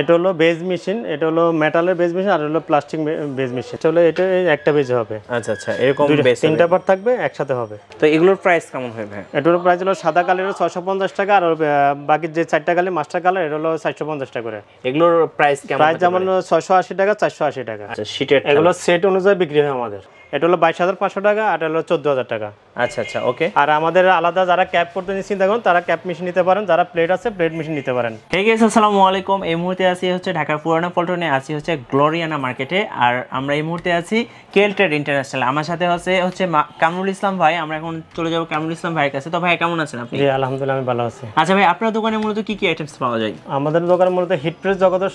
এটা হলো base machine এটা হলো মেটালের বেজ মেশিন আর হলো প্লাস্টিক বেজ মেশিন এটা হলো এটা একটা বেজ হবে আচ্ছা আচ্ছা এরকম বেজ তিনটা পার থাকবে একসাথে হবে তো এগুলোর প্রাইস কেমন হবে ভাই এটার প্রাইস হলো সাদা কালারের 650 টাকা আর বাকি যে চারটা কালার মাস্টার কালার এটা হলো চারশো টাকা করে এগুলোর প্রাইস কেমন প্রাইস যেমন 680 টাকা 480 টাকা আচ্ছা শীটের এগুলো সেট অনুযায়ী বিক্রি হয় আমাদের এটা হলো 22500 টাকা আর এটা হলো 14000 টাকা আচ্ছা আচ্ছা ওকে আর আমাদের আলাদা যারা ক্যাপ করতে চিন্তা করেন তারা ক্যাপ মেশিন নিতে পারেন যারা প্লেট আছে প্লেট মেশিন নিতে পারেন হে গেস আসসালামু আলাইকুম এই মুহূর্তে আছি হচ্ছে ঢাকার পুরানো পল্টনে আছি হচ্ছে গ্লোরিয়ানা মার্কেটে আর আমরা এই মুহূর্তে আছি কেল ট্রেড ইন্টারন্যাশনাল আমার সাথে হচ্ছে হচ্ছে কামরুল ইসলাম ভাই আমরা এখন চলে যাবো কামরুল ইসলাম ভাইয়ের কাছে তো ভাই কেমন আছেন আপনি জি আলহামদুলিল্লাহ আমি ভালো আছি আচ্ছা ভাই আপনার দোকানে মূলত কি কি আইটেমস পাওয়া যায় আমাদের দোকানে মূলত হিট প্রেস জগতের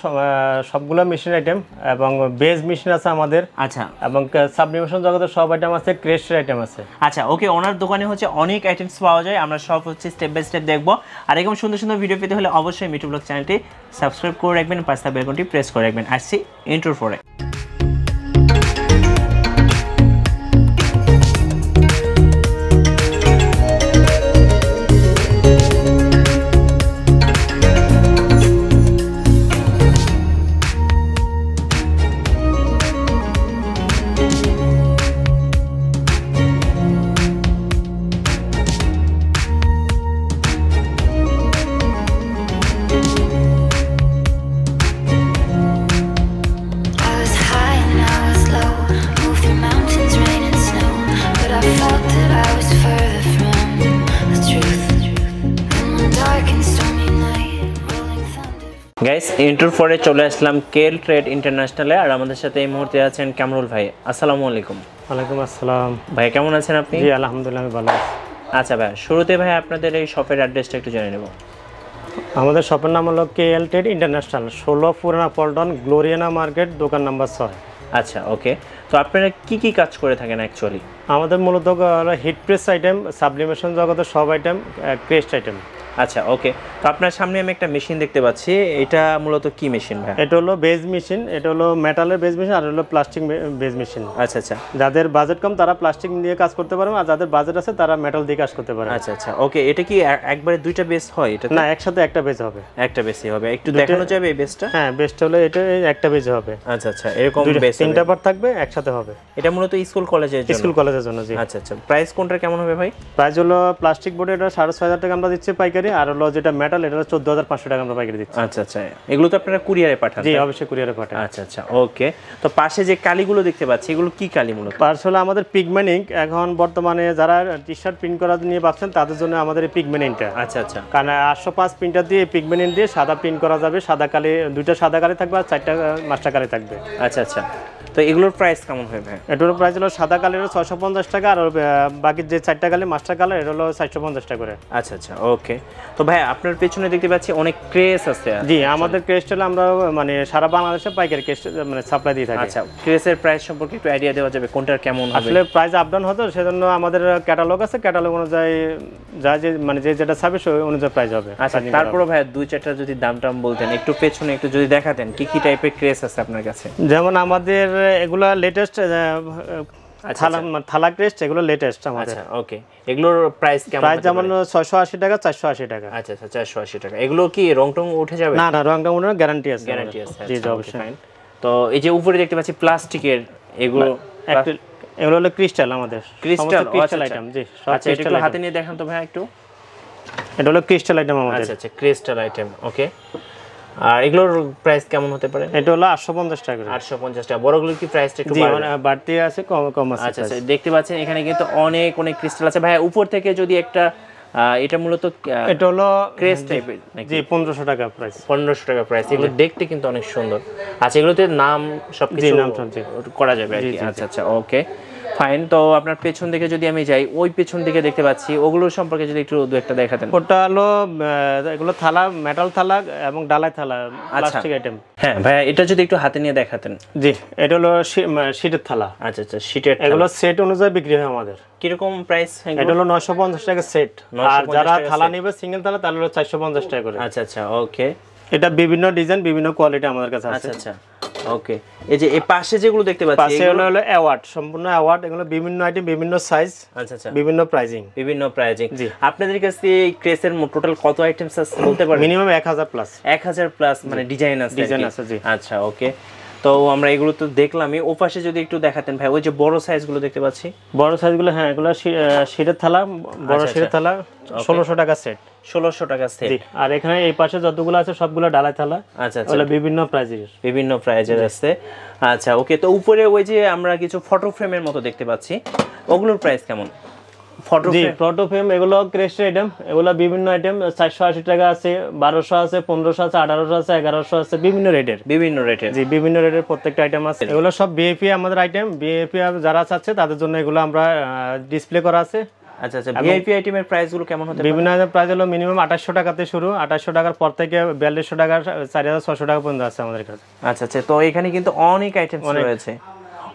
সবগুলো মেশিন আইটেম এবং বেজ মেশিন আছে আমাদের আচ্ছা এবং সাবলিমেশন জগতের সব আইটেম আছে ক্রেশের আইটেম আছে আচ্ছা ওকে ওনার দোকানে হচ্ছে অনেক আইটেমস পাওয়া যায় আমরা সব হচ্ছে স্টেপ বাই স্টেপ দেখবো আর এরকম সুন্দর সুন্দর ভিডিও পেতে হলে অবশ্যই মিটু ব্লগ চ্যানেলটি সাবস্ক্রাইব করে রাখবেন পাঁচটা বেলকনটি প্রেস করে রাখবেন আসছি ইন্টোর ফোরে গাইস ইন্টুর পরে চলে আসলাম কেল ট্রেড ইন্টারন্যাশনালে আর আমাদের সাথে এই মুহূর্তে আছেন কামরুল ভাই আসসালামু আলাইকুম ওয়ালাইকুম আসসালাম ভাই কেমন আছেন আপনি জি আলহামদুলিল্লাহ আমি ভালো আচ্ছা ভাই শুরুতে ভাই আপনাদের এই শপের অ্যাড্রেসটা একটু জেনে নেব আমাদের শপের নাম হলো কে এল ট্রেড ইন্টারন্যাশনাল ষোলো পুরানা পল্টন গ্লোরিয়ানা মার্কেট দোকান নাম্বার ছয় আচ্ছা ওকে তো আপনারা কী কী কাজ করে থাকেন অ্যাকচুয়ালি আমাদের মূলত হিট প্রেস আইটেম সাবলিমেশন জগতের সব আইটেম ক্রেস্ট আইটেম আচ্ছা ওকে তো আপনার সামনে আমি একটা মেশিন দেখতে পাচ্ছি এটা মূলত কি মেশিন ভাই এটা হলো বেজ মেশিন এটা হলো মেটালের বেজ মেশিন আর হলো প্লাস্টিক বেজ মেশিন আচ্ছা আচ্ছা যাদের বাজেট কম তারা প্লাস্টিক নিয়ে কাজ করতে পারবে আর যাদের বাজেট আছে তারা মেটাল দিয়ে কাজ করতে পারে আচ্ছা আচ্ছা ওকে এটা কি একবারে দুইটা বেস হয় এটা না একসাথে একটা বেজ হবে একটা বেসই হবে একটু দেখানো যাবে এই বেসটা হ্যাঁ বেসটা হলো এটা একটা বেজ হবে আচ্ছা আচ্ছা এরকম বেস তিনটা পার থাকবে একসাথে হবে এটা মূলত স্কুল কলেজের জন্য স্কুল কলেজের জন্য জি আচ্ছা আচ্ছা প্রাইস কোনটা কেমন হবে ভাই প্রাইস হলো প্লাস্টিক বোর্ডে এটা সাড়ে ছয় হাজার টাকা আমরা দিচ্ছি পাইকারি পাইকারি আর হলো যেটা মেটাল এটা চোদ্দ হাজার পাঁচশো টাকা আমরা দিচ্ছি আচ্ছা আচ্ছা এগুলো তো আপনারা কুরিয়ারে পাঠান জি অবশ্যই কুরিয়ারে পাঠান আচ্ছা আচ্ছা ওকে তো পাশে যে কালিগুলো দেখতে পাচ্ছি এগুলো কি কালি মূলত আমাদের এখন বর্তমানে যারা টি শার্ট প্রিন্ট নিয়ে ভাবছেন তাদের জন্য আমাদের এই আচ্ছা আচ্ছা কারণ আটশো পাঁচ প্রিন্টার দিয়ে পিগমেন্ট দিয়ে সাদা প্রিন্ট করা যাবে সাদা কালি দুইটা সাদা কালি থাকবে আর চারটা মাস্টার কালি থাকবে আচ্ছা আচ্ছা তো এগুলোর প্রাইস কেমন হবে এটার প্রাইস হলো সাদা কালারের ছশো পঞ্চাশ টাকা আর বাকি যে চারটা কালি মাস্টার কালার এটা হলো চারশো পঞ্চাশ টাকা করে আচ্ছা আচ্ছা ওকে তো ভাই আপনার পেছনে দেখতে পাচ্ছি অনেক ক্রেস আছে জি আমাদের ক্রেসটা আমরা মানে সারা বাংলাদেশে পাইকারি ক্রেস মানে সাপ্লাই দিয়ে থাকি আচ্ছা ক্রেসের প্রাইস সম্পর্কে একটু আইডিয়া দেওয়া যাবে কোনটার কেমন আসলে প্রাইস আপডাউন হতো সেজন্য আমাদের ক্যাটালগ আছে ক্যাটালগ অনুযায়ী যা যে মানে যে যেটা ছাপে সেই অনুযায়ী প্রাইস হবে আচ্ছা তারপরে ভাই দুই চারটা যদি দাম টাম বলতেন একটু পেছনে একটু যদি দেখাতেন কি কি টাইপের ক্রেস আছে আপনার কাছে যেমন আমাদের এগুলা লেটেস্ট এই যে উপরে দেখতে পাচ্ছি প্লাস্টিকের এগুলো এগুলো হলো ক্রিস্টাল আমাদের ক্রিস্টাল ক্রিস্টাল আইটেম জি আচ্ছা, হাতে নিয়ে দেখান তো ভাই একটু এটা হলো ক্রিস্টাল আইটেম আমাদের আচ্ছা আচ্ছা ক্রিস্টাল আইটেম ওকে আর এগুলোর প্রাইস কেমন হতে পারে এটা হলো 850 টাকা 850 টাকা বড়গুলোর কি প্রাইসটা একটু মানে বাড়তি আছে কম কম আছে আচ্ছা আচ্ছা দেখতে পাচ্ছেন এখানে কিন্তু অনেক অনেক ক্রিস্টাল আছে ভাই উপর থেকে যদি একটা এটা মূলত এটা হলো ক্রেস্ট টাইপ জি 1500 টাকা প্রাইস 1500 টাকা প্রাইস এগুলো দেখতে কিন্তু অনেক সুন্দর আচ্ছা এগুলোতে নাম সবকিছু নাম করা যাবে আচ্ছা আচ্ছা ওকে ফাইন তো আপনার পেছন দিকে যদি আমি যাই ওই পেছন দিকে দেখতে পাচ্ছি ওগুলোর সম্পর্কে যদি একটু দু একটা দেখাতেন ওটা হলো এগুলো থালা মেটাল থালা এবং ডালাই থালা প্লাস্টিক আচ্ছা। আইটেম হ্যাঁ ভাইয়া এটা যদি একটু হাতে নিয়ে দেখাতেন জি এটা হলো শীতের থালা আচ্ছা আচ্ছা শীতের এগুলো সেট অনুযায়ী বিক্রি হয় আমাদের কিরকম প্রাইস এটা হলো 950 টাকা সেট আর যারা থালা নেবে সিঙ্গেল থালা তাহলে হলো 450 টাকা করে আচ্ছা আচ্ছা ওকে এটা বিভিন্ন ডিজাইন বিভিন্ন কোয়ালিটি আমাদের কাছে আছে আচ্ছা আচ্ছা ওকে এই যে এই পাশে যেগুলো দেখতে পাচ্ছি পাশে হলো হলো অ্যাওয়ার্ড সম্পূর্ণ অ্যাওয়ার্ড এগুলো বিভিন্ন আইটেম বিভিন্ন সাইজ আচ্ছা আচ্ছা বিভিন্ন প্রাইজিং বিভিন্ন প্রাইজিং জি আপনাদের কাছে এই ক্রেসের টোটাল কত আইটেমস আছে বলতে মিনিমাম 1000 প্লাস 1000 প্লাস মানে ডিজাইন আছে ডিজাইন আছে জি আচ্ছা ওকে তো আমরা এগুলো তো দেখলামই ও পাশে যদি একটু দেখাতেন ভাই ওই যে বড় সাইজগুলো দেখতে পাচ্ছি বড় সাইজগুলো হ্যাঁ এগুলো সিটের থালা বড় আচ্ছা, আচ্ছা। সিটের থালা ষোলোশো টাকা সেট ষোলোশো টাকা সেট আর এখানে এই পাশে যতগুলো আছে সবগুলো ডালা থালা আচ্ছা আচ্ছা বিভিন্ন প্রাইজের বিভিন্ন প্রাইজের আছে আচ্ছা ওকে তো উপরে ওই যে আমরা কিছু ফটো ফ্রেমের মতো দেখতে পাচ্ছি ওগুলোর প্রাইস কেমন ফটো ফটো ফ্রেম এগুলো ক্রেস্টের আইটেম এগুলো বিভিন্ন আইটেম চারশো আশি টাকা আছে বারোশো আছে পনেরোশো আছে আঠারোশো আছে এগারোশো আছে বিভিন্ন রেটের বিভিন্ন রেটের বিভিন্ন রেটের প্রত্যেকটা আইটেম আছে এগুলো সব আমাদের আইটেম যারা চাচ্ছে তাদের জন্য এগুলো আমরা ডিসপ্লে করা আছে আচ্ছা আচ্ছা ভিআইপি আইটেমের প্রাইসগুলো কেমন বিভিন্ন প্রাইস হলো মিনিমাম 2800 টাকাতে শুরু 2800 টাকার পর থেকে 4200 টাকা 4600 টাকা পর্যন্ত আছে আমাদের কাছে আচ্ছা আচ্ছা তো এখানে কিন্তু অনেক আইটেমস রয়েছে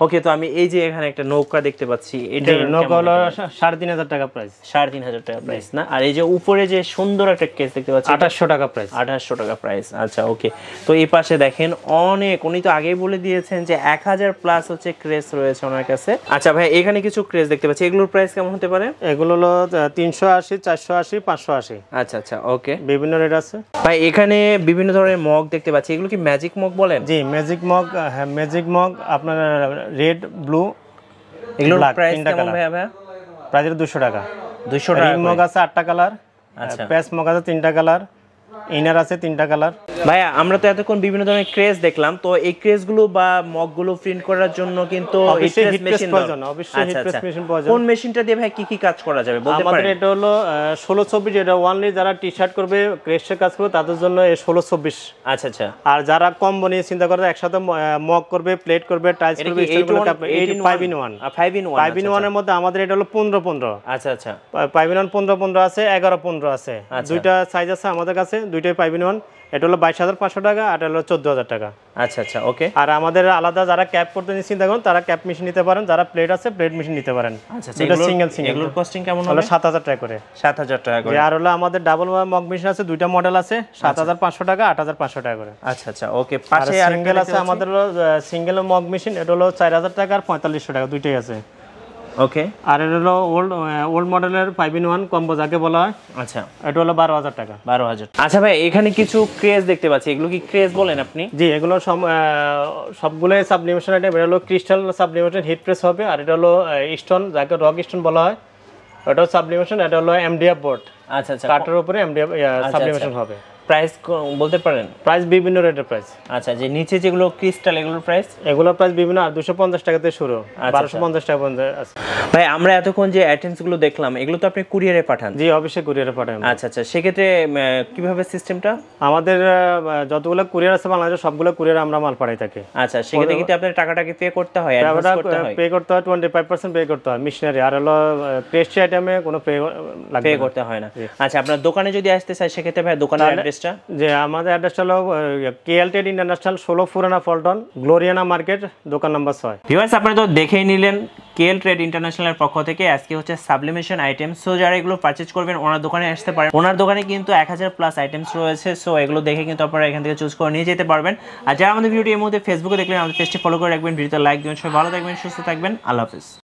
ওকে তো আমি এই যে এখানে একটা নৌকা দেখতে পাচ্ছি এটা নৌকা হলো সাড়ে তিন হাজার টাকা প্রাইস সাড়ে তিন হাজার টাকা প্রাইস না আর এই যে উপরে যে সুন্দর একটা কেস দেখতে পাচ্ছি আঠাশশো টাকা প্রাইস আঠাশশো টাকা প্রাইস আচ্ছা ওকে তো এই পাশে দেখেন অনেক উনি তো আগেই বলে দিয়েছেন যে এক হাজার প্লাস হচ্ছে ক্রেস রয়েছে ওনার কাছে আচ্ছা ভাই এখানে কিছু ক্রেস দেখতে পাচ্ছি এগুলোর প্রাইস কেমন হতে পারে এগুলো হলো তিনশো আশি চারশো আশি পাঁচশো আশি আচ্ছা আচ্ছা ওকে বিভিন্ন রেট আছে ভাই এখানে বিভিন্ন ধরনের মগ দেখতে পাচ্ছি এগুলো কি ম্যাজিক মগ বলেন জি ম্যাজিক মগ হ্যাঁ ম্যাজিক মগ আপনার রেড ব্লু ইগুলো প্রাইস 3 টাকা ভাই ভাই প্রাইস এর 200 টাকা 200 ডিম মগ আছে 8 টাকা কালার আচ্ছা 5 মগ আছে 3 টাকা কালার ইনার আছে তিনটা কালার ভাইয়া আমরা তো এতক্ষণ বিভিন্ন ধরনের ক্রেজ দেখলাম তো এই ক্রেজ গুলো বা মগ গুলো প্রিন্ট করার জন্য কিন্তু আচ্ছা, আচ্ছা। কোন মেশিনটা দিয়ে ভাই কি কি কাজ করা যাবে বলতে পারেন আমাদের এটা হলো 16 24 এটা ওয়ানলি যারা টি-শার্ট করবে ক্রেজের কাজ করবে তাদের জন্য এই 16 24 আচ্ছা আচ্ছা আর যারা কম বনিয়ে চিন্তা করে একসাথে মগ করবে প্লেট করবে টাইলস করবে এই 5 ইন 1 5 ইন 1 5 ইন 1 এর মধ্যে আমাদের এটা হলো 15 15 আচ্ছা আচ্ছা 5 ইন 1 15 15 আছে 11 15 আছে আচ্ছা। দুইটা সাইজ আছে আমাদের কাছে দুইটাই পাইবেন ওয়ান এটা হলো বাইশ হাজার পাঁচশো টাকা আর এটা হলো চোদ্দ হাজার টাকা আচ্ছা আচ্ছা ওকে আর আমাদের আলাদা যারা ক্যাপ করতে চিন্তা করেন তারা ক্যাপ মেশিন নিতে পারেন যারা প্লেট আছে প্লেট মেশিন নিতে পারেন সিঙ্গেল সিঙ্গেল কস্টিং কেমন হলো সাত হাজার টাকা করে সাত হাজার টাকা করে আর হলো আমাদের ডাবল মগ মেশিন আছে দুইটা মডেল আছে আচ্ছা। সাত হাজার পাঁচশো টাকা আট হাজার পাঁচশো টাকা করে আচ্ছা আচ্ছা ওকে পাশে সিঙ্গেল আছে আমাদের হলো সিঙ্গেল মগ মেশিন এটা হলো চার হাজার টাকা আর পঁয়তাল্লিশশো টাকা দুইটাই আছে ওকে আর এটা হলো ওল্ড ওল্ড মডেলের ফাইভ ইন ওয়ান কম্বো যাকে বলা হয় আচ্ছা এটা হলো বারো হাজার টাকা বারো হাজার আচ্ছা ভাই এখানে কিছু ক্রেজ দেখতে পাচ্ছি এগুলো কি ক্রেজ বলেন আপনি জি এগুলো সব সবগুলোই সাবলিমেশন আইটেম এটা হলো ক্রিস্টাল সাবলিমেশন হিট প্রেস হবে আর এটা হলো স্টোন যাকে রক স্টোন বলা হয় ওটা সাবলিমেশন এটা হলো এমডিএফ বোর্ড আচ্ছা আচ্ছা কাঠের উপরে এমডিএফ সাবলিমেশন আচ্ছা, আচ্ছা। হবে প্রাইস বলতে পারেন প্রাইস বিভিন্ন রেটের প্রাইস আচ্ছা যে নিচে যেগুলো ক্রিস্টাল এগুলোর প্রাইস এগুলোর প্রাইস বিভিন্ন আর দুশো পঞ্চাশ টাকাতে শুরু আচ্ছা, আচ্ছা। বারোশো পঞ্চাশ টাকা পর্যন্ত আছে ভাই আমরা এতক্ষণ যে গুলো দেখলাম এগুলো তো আপনি কুরিয়ারে পাঠান জি অবশ্যই কুরিয়ারে পাঠান আচ্ছা আচ্ছা সেক্ষেত্রে কিভাবে সিস্টেমটা আমাদের যতগুলো কুরিয়ার আছে বাংলাদেশে সবগুলো কুরিয়ার আমরা মাল পাঠাই থাকি আচ্ছা সেক্ষেত্রে কিন্তু আপনার টাকাটাকে পে করতে হয় পে করতে হয় টোয়েন্টি ফাইভ পার্সেন্ট পে করতে হয় মিশনারি আর হলো ক্রেস্টি আইটেমে কোনো পে করতে হয় না আচ্ছা আপনার দোকানে যদি আসতে চাই সেক্ষেত্রে ভাই দোকানে অ্যাড্রেসটা যে আমাদের অ্যাড্রেসটা হলো কেএল ট্রেড ইন্টারন্যাশনাল ষোলো ফুরানা ফলটন গ্লোরিয়ানা মার্কেট দোকান নম্বর ছয় ভিউয়ার্স আপনি তো দেখেই নিলেন কেএল ট্রেড ইন্টারন্যাশনালের পক্ষ থেকে আজকে হচ্ছে সাবলিমেশন আইটেম সো যারা এগুলো পার্চেস করবেন ওনার দোকানে আসতে পারেন ওনার দোকানে কিন্তু এক হাজার প্লাস আইটেমস রয়েছে সো এগুলো দেখে কিন্তু আপনারা এখান থেকে চুজ করে নিয়ে যেতে পারবেন আর যারা আমাদের ভিডিওটি এই মুহূর্তে ফেসবুকে দেখলেন আমাদের পেজটি ফলো করে রাখবেন ভিডিওতে লাইক দেবেন সবাই ভালো থাকবেন সুস্থ থাকবেন আল্লাহ হাফিজ